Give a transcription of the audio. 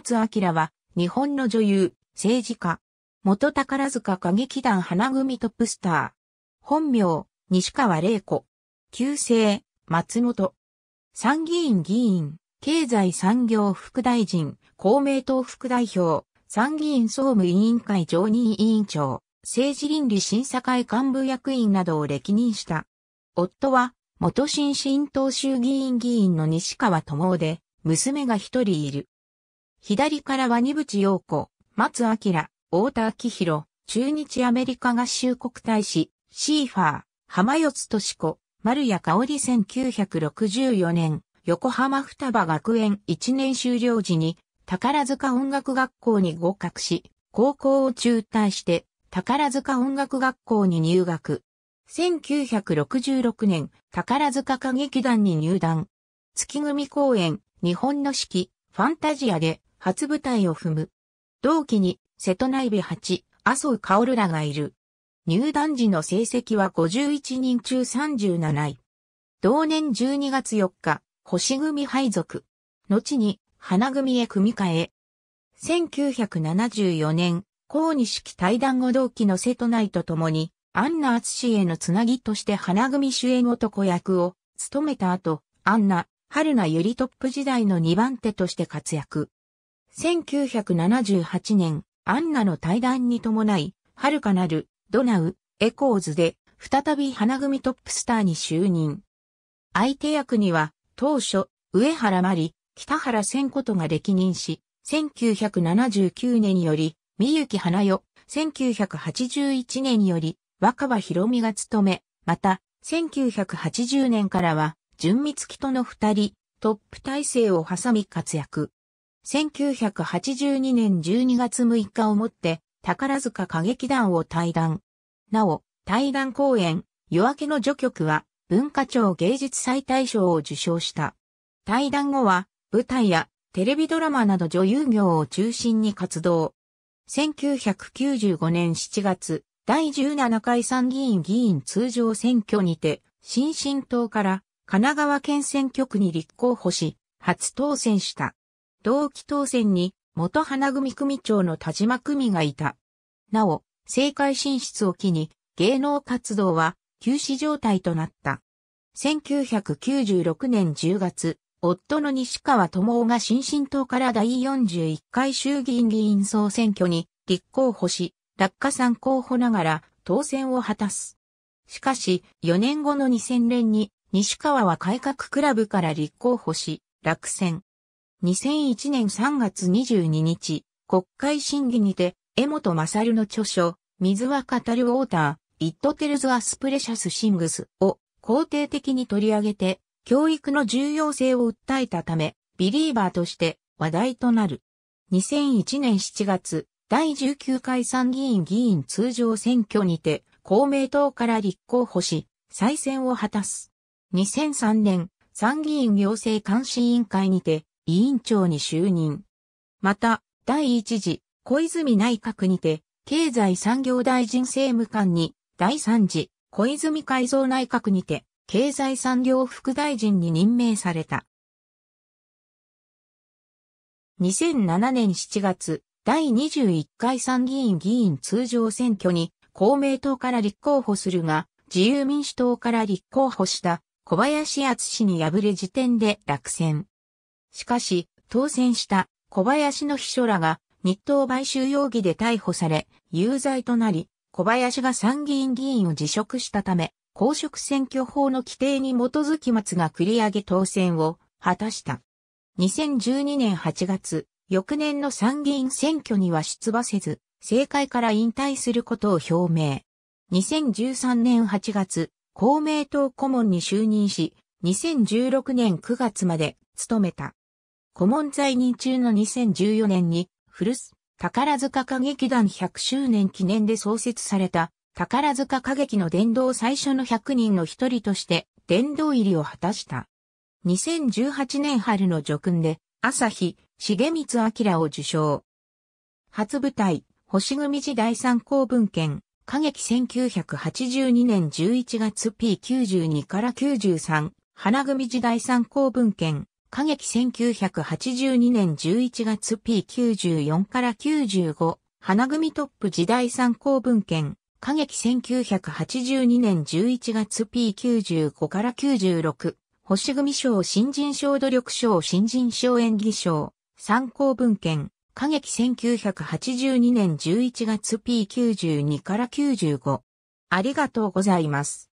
松明は、日本の女優、政治家。元宝塚歌劇団花組トップスター。本名、西川玲子。旧姓、松本。参議院議員、経済産業副大臣、公明党副代表、参議院総務委員会常任委員長、政治倫理審査会幹部役員などを歴任した。夫は、元新新党衆議院議員の西川智夫で、娘が一人いる。左からワニブチ陽子、松明、太田明宏、中日アメリカ合衆国大使、シーファー、浜四つ敏子、丸谷香織1964年、横浜双葉学園1年終了時に、宝塚音楽学校に合格し、高校を中退して、宝塚音楽学校に入学。1966年、宝塚歌劇団に入団。月組公演、日本の式、ファンタジアで、初舞台を踏む。同期に、瀬戸内部8、麻生薫らがいる。入団時の成績は51人中37位。同年12月4日、星組配属。後に、花組へ組み替え。1974年、高西式対談後同期の瀬戸内と共に、アンナシへのつなぎとして花組主演男役を務めた後、アンナ、春名ゆりトップ時代の2番手として活躍。1978年、アンナの対談に伴い、遥かなる、ドナウ、エコーズで、再び花組トップスターに就任。相手役には、当初、上原まり、北原千ことが歴任し、1979年より、三雪花代、1981年より、若葉博美が務め、また、1980年からは、純密木との二人、トップ体制を挟み活躍。1982年12月6日をもって宝塚歌劇団を退団。なお、退団公演、夜明けの序曲は文化庁芸術祭大賞を受賞した。退団後は舞台やテレビドラマなど女優業を中心に活動。1995年7月、第17回参議院議員通常選挙にて、新進党から神奈川県選挙区に立候補し、初当選した。同期当選に、元花組組長の田島組がいた。なお、政界進出を機に、芸能活動は休止状態となった。1996年10月、夫の西川智夫が新進党から第41回衆議院議員総選挙に立候補し、落下参候補ながら当選を果たす。しかし、4年後の2000年に西川は改革クラブから立候補し、落選。2001年3月22日、国会審議にて、江本勝の著書、水は語るウォーター、i ットテルズアスプレシャスシングスを肯定的に取り上げて、教育の重要性を訴えたため、ビリーバーとして話題となる。2001年7月、第19回参議院議員通常選挙にて、公明党から立候補し、再選を果たす。2003年、参議院行政監視委員会にて、委員長に就任。また、第一次小泉内閣にて、経済産業大臣政務官に、第三次小泉改造内閣にて、経済産業副大臣に任命された。2007年7月、第21回参議院議員通常選挙に公明党から立候補するが、自由民主党から立候補した小林厚氏に敗れ時点で落選。しかし、当選した小林の秘書らが日東買収容疑で逮捕され、有罪となり、小林が参議院議員を辞職したため、公職選挙法の規定に基づき松が繰り上げ当選を果たした。2012年8月、翌年の参議院選挙には出馬せず、政界から引退することを表明。2013年8月、公明党顧問に就任し、2016年9月まで務めた。顧問在任中の2014年に、古巣、宝塚歌劇団100周年記念で創設された、宝塚歌劇の殿堂最初の100人の一人として、殿堂入りを果たした。2018年春の叙勲で、朝日、重光明を受賞。初舞台、星組時代参考文献、歌劇1982年11月 P92 から93、花組時代参考文献、歌劇1982年11月 P94 から95、花組トップ時代参考文献。歌劇1982年11月 P95 から96、星組賞新人賞努力賞新人賞演技賞、参考文献、歌劇1982年11月 P92 から95。ありがとうございます。